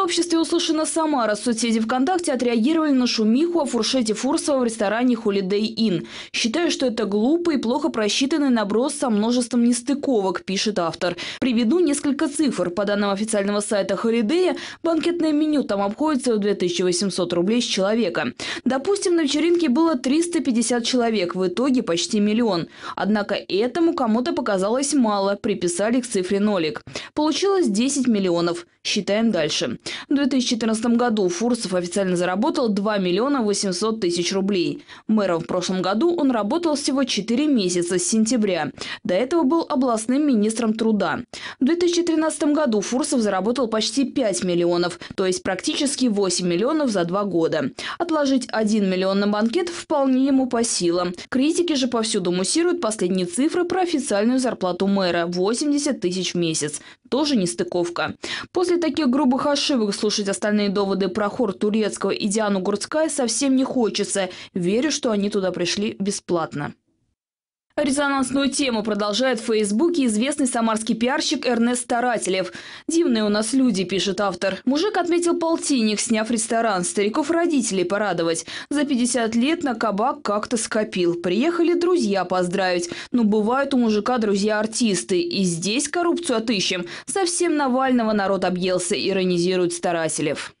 сообществе «Услышана Самара» соцсети ВКонтакте отреагировали на шумиху о фуршете Фурсова в ресторане «Holiday Inn». Считаю, что это глупый и плохо просчитанный наброс со множеством нестыковок, пишет автор. Приведу несколько цифр. По данным официального сайта Holiday: банкетное меню там обходится в 2800 рублей с человека. Допустим, на вечеринке было 350 человек, в итоге почти миллион. Однако этому кому-то показалось мало, приписали к цифре нолик. Получилось 10 миллионов. Считаем дальше. В 2014 году Фурсов официально заработал 2 миллиона 800 тысяч рублей. Мэром в прошлом году он работал всего 4 месяца с сентября. До этого был областным министром труда. В 2013 году Фурсов заработал почти 5 миллионов, то есть практически 8 миллионов за два года. Отложить 1 миллион на банкет вполне ему по силам. Критики же повсюду муссируют последние цифры про официальную зарплату мэра – 80 тысяч в месяц. Тоже нестыковка. После таких грубых ошибок слушать остальные доводы про хор турецкого и Диану Гурцкая совсем не хочется. Верю, что они туда пришли бесплатно. Резонансную тему продолжает в Фейсбуке известный самарский пиарщик Эрнест Старателев. «Дивные у нас люди», – пишет автор. Мужик отметил полтинник, сняв ресторан. Стариков-родителей порадовать. За 50 лет на кабак как-то скопил. Приехали друзья поздравить. Но ну, бывают у мужика друзья-артисты. И здесь коррупцию отыщем. Совсем Навального народ объелся, иронизирует Старателев.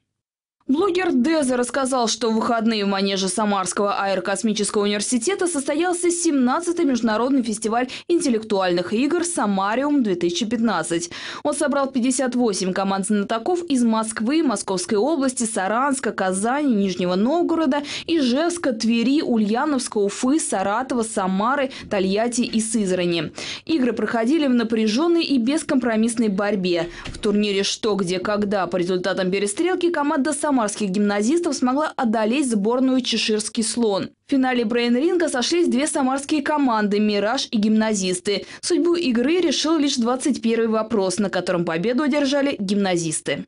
Блогер Деза рассказал, что в выходные в манеже Самарского аэрокосмического университета состоялся 17-й международный фестиваль интеллектуальных игр «Самариум-2015». Он собрал 58 команд знатоков из Москвы, Московской области, Саранска, Казани, Нижнего Новгорода, Ижевска, Твери, Ульяновска, Уфы, Саратова, Самары, Тольятти и Сызрани. Игры проходили в напряженной и бескомпромиссной борьбе. В турнире «Что, где, когда» по результатам перестрелки команда «Самариум» самарских гимназистов смогла одолеть сборную «Чеширский слон». В финале брейн-ринга сошлись две самарские команды «Мираж» и «Гимназисты». Судьбу игры решил лишь 21 й вопрос, на котором победу одержали гимназисты.